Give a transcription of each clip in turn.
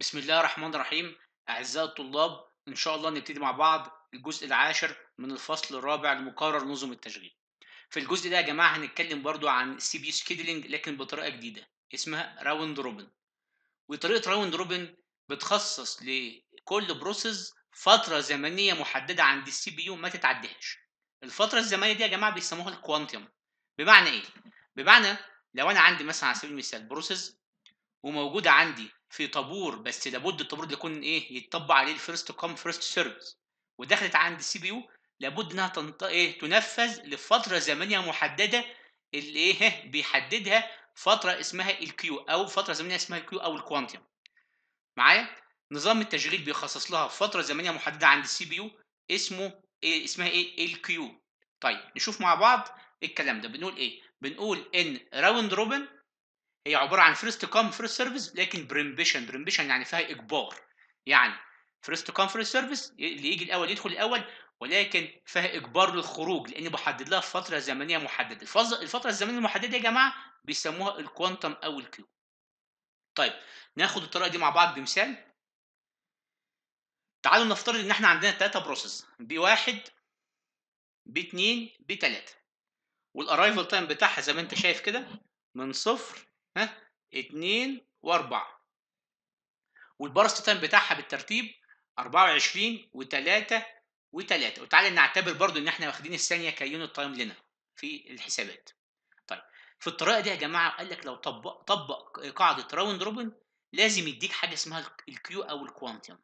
بسم الله الرحمن الرحيم أعزائي الطلاب إن شاء الله نبتدي مع بعض الجزء العاشر من الفصل الرابع المقرر نظم التشغيل في الجزء ده يا جماعة هنتكلم برضو عن سي بي سكيدلينج لكن بطريقة جديدة اسمها راوند روبن وطريقة راوند روبن بتخصص لكل بروسيس فترة زمنية محددة عند السي بي يو ما تتعدهاش الفترة الزمنية دي يا جماعة بيسموها الكوانتم بمعنى إيه؟ بمعنى لو أنا عندي مثلا على سبيل المثال بروسيس وموجودة عندي في طابور بس لابد الطابور ده يكون ايه يتطبق عليه الفيرست كوم فيرست سيرفيس ودخلت عند السي بي يو لابد انها تنط... ايه تنفذ لفتره زمنيه محدده اللي ايه بيحددها فتره اسمها الكيو او فتره زمنيه اسمها الكيو او الكوانتم معايا نظام التشغيل بيخصص لها فتره زمنيه محدده عند السي بي يو اسمه إيه اسمها ايه الكيو طيب نشوف مع بعض الكلام ده بنقول ايه بنقول ان راوند روبن هي عباره عن فيرست كوم فيرست سيرفيس لكن بريمبيشن بريمبيشن يعني فيها اجبار يعني فيرست كوم فيرست سيرفيس اللي يجي الاول يدخل الاول ولكن فيها اجبار للخروج لاني بحدد لها فتره زمنيه محدده الفتره الزمنيه المحدده يا جماعه بيسموها الكوانتم او الكيو طيب ناخد الطريقه دي مع بعض بمثال تعالوا نفترض ان احنا عندنا ثلاثه بروسيس بي واحد بي اتنين بي تلاته والارايفل تايم بتاعها زي ما انت شايف كده من صفر ها 2 و4 تايم بتاعها بالترتيب 24 و3 و3 وتعالى نعتبر برضو ان احنا واخدين الثانيه كيونت تايم لنا في الحسابات طيب في الطريقه دي يا جماعه قال لك لو طبق طبق قاعده راوند روبن لازم يديك حاجه اسمها الكيو او الكوانتم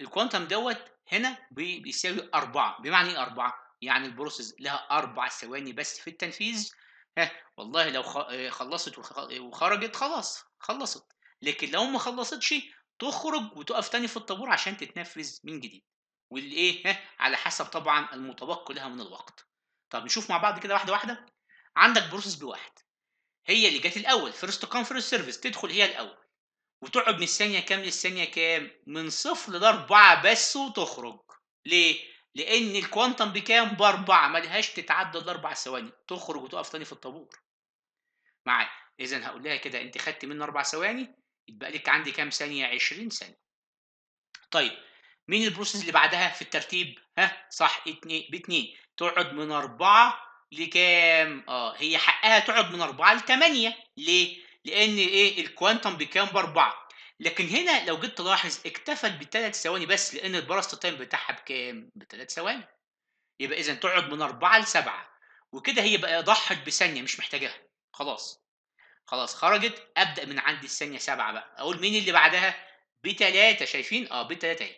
الكوانتم دوت هنا بيساوي اربعة بمعنى ايه اربعة؟ يعني البروسيس لها اربع ثواني بس في التنفيذ ها والله لو خلصت وخرجت خلاص خلصت لكن لو ما خلصتش تخرج وتقف تاني في الطابور عشان تتنفذ من جديد والايه ها على حسب طبعا المتبقي لها من الوقت طب نشوف مع بعض كده واحده واحده عندك بروسس بواحد هي اللي جت الاول فيرست كام فيرست سيرفيس تدخل هي الاول وتقعد من الثانيه كام للثانيه كام من صفر لاربعه بس وتخرج ليه لان الكوانتم بكام باربعه لهاش تتعدى الاربع ثواني تخرج وتقف تاني في الطابور معايا اذا هقول لها كده انت خدت مني اربع ثواني يبقى لك عندي كام ثانيه 20 ثانيه طيب مين البروسيس اللي بعدها في الترتيب ها صح اتنين باتنين تقعد من اربعه لكام اه هي حقها تقعد من اربعه لثمانيه ليه لان ايه الكوانتم بكام باربعه لكن هنا لو جيت تلاحظ اكتفت بثلاث ثواني بس لان البرست تايم بتاعها بكام؟ بثلاث ثواني يبقى اذا تقعد من اربعه لسبعه وكده هي بقى ضحت بثانيه مش محتاجاها خلاص خلاص خرجت ابدا من عند الثانيه سبعه بقى اقول مين اللي بعدها؟ بثلاثه شايفين؟ اه بثلاثه اهي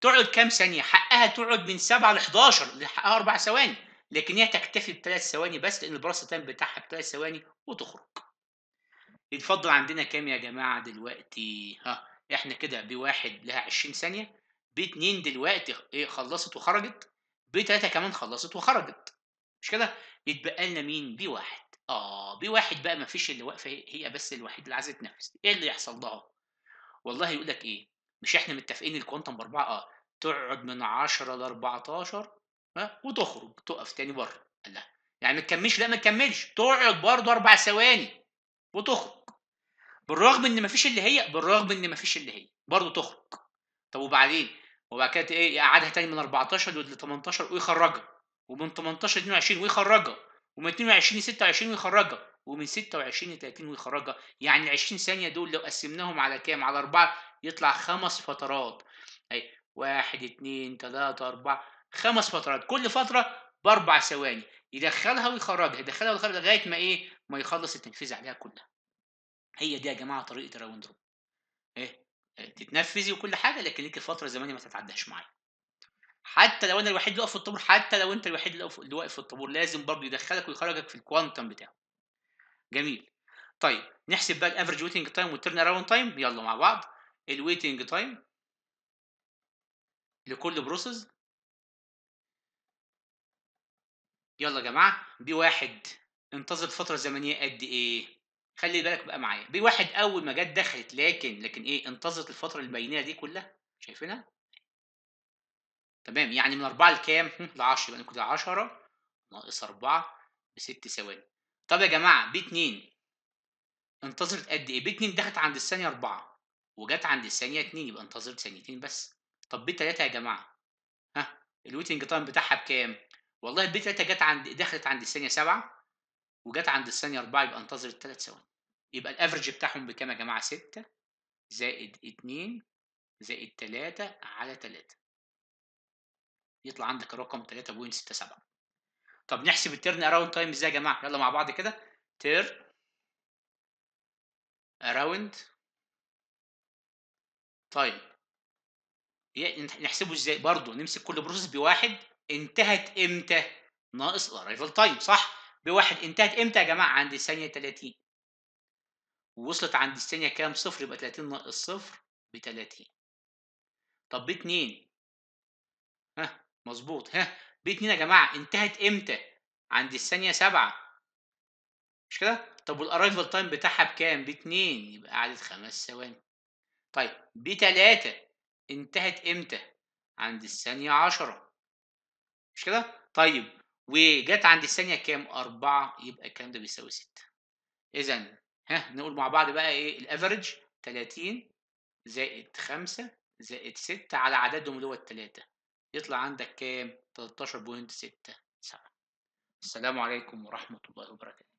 تقعد كام ثانيه؟ حقها تقعد من سبعه ل 11 اللي حقها اربع ثواني لكن هي تكتفي بثلاث ثواني بس لان البراس تايم بتاعها بثلاث ثواني وتخرج يتفضل عندنا كام يا جماعة دلوقتي ها احنا كده بواحد لها 20 ثانية باتنين دلوقتي ايه خلصت وخرجت بتلاتة كمان خلصت وخرجت مش كده يتبقى لنا مين بواحد اه بواحد بقى مفيش اللي واقفة هي بس الوحيد اللي عايزة تنفس ايه اللي يحصل لها والله يقول لك ايه مش احنا متفقين الكوانتم باربعة اه تقعد من 10 ل 14 ها وتخرج تقف تاني بره قال لها يعني ما تكملش لا ما تكملش تقعد برضه اربع ثواني وتخرج بالرغم ان مفيش اللي هي بالرغم ان مفيش اللي هي برضه تخرج طب وبعدين وبعد كده ايه يقعدها تاني من 14 ل 18 ويخرجها ومن 18 ل 22 ويخرجها ومن 22 ل 26 ويخرجها ومن 26 ل 30 ويخرجها يعني ال 20 ثانيه دول لو قسمناهم على كام على اربعه يطلع خمس فترات اي واحد اثنين ثلاثه اربعه خمس فترات كل فتره باربع ثواني يدخلها ويخرجها يدخلها ويخرجها لغايه ما ايه ما يخلص التنفيذ عليها كلها هي دي يا جماعه طريقه الراوند روب ايه آه، تتنفذي وكل حاجه لكن ليك فتره زمنيه ما تتعداش معايا حتى لو انا الوحيد اللي واقف في الطابور حتى لو انت الوحيد اللي واقف في الطابور لازم برضه يدخلك ويخرجك في الكوانتم بتاعه جميل طيب نحسب بقى الافرج ويتنج تايم والترن اراوند تايم يلا مع بعض الويتنج تايم لكل بروسس يلا يا جماعه دي واحد انتظر فتره زمنيه قد ايه خلي بالك بقى معايا بي واحد اول ما جت دخلت لكن لكن ايه انتظرت الفتره البينيه دي كلها شايفينها تمام يعني من 4 لكام ل 10 يبقى كده 10 ناقص 4 ب 6 ثواني طب يا جماعه بي 2 انتظرت قد ايه بي 2 دخلت عند الثانيه 4 وجت عند الثانيه 2 يبقى انتظرت ثانيتين بس طب بي 3 يا جماعه ها الويتنج تايم بتاعها بكام والله بي 3 جت عند دخلت عند الثانيه 7 وجت عند الثانيه 4 يبقى انتظر الثلاث ثواني يبقى الافرج بتاعهم بكام يا جماعه 6 زائد 2 زائد 3 على 3 يطلع عندك الرقم 3.67 طب نحسب التيرن اراوند تايم ازاي يا جماعه يلا مع بعض كده تيرن اراوند تايم نحسبه ازاي برضه نمسك كل بروسيس بواحد انتهت امتى ناقص الارايفل تايم صح بواحد انتهت امتى يا جماعه عند الثانيه 30 ووصلت عند الثانيه كام صفر يبقى 30 ناقص صفر ب 30 طب ب 2 ها مظبوط ها ب 2 يا جماعه انتهت امتى عند الثانيه 7 مش كده طب والارايفل تايم بتاعها بكام ب 2 يبقى قعدت 5 ثواني طيب ب 3 انتهت امتى عند الثانيه 10 مش كده طيب وجت عند الثانيه كام؟ أربعة يبقى الكلام ده بيساوي ستة. إذا ها نقول مع بعض بقى إيه الأفرج 30 زائد 5 زائد 6 على عددهم اللي هو التلاتة يطلع عندك كام؟ 13.67 السلام عليكم ورحمة الله وبركاته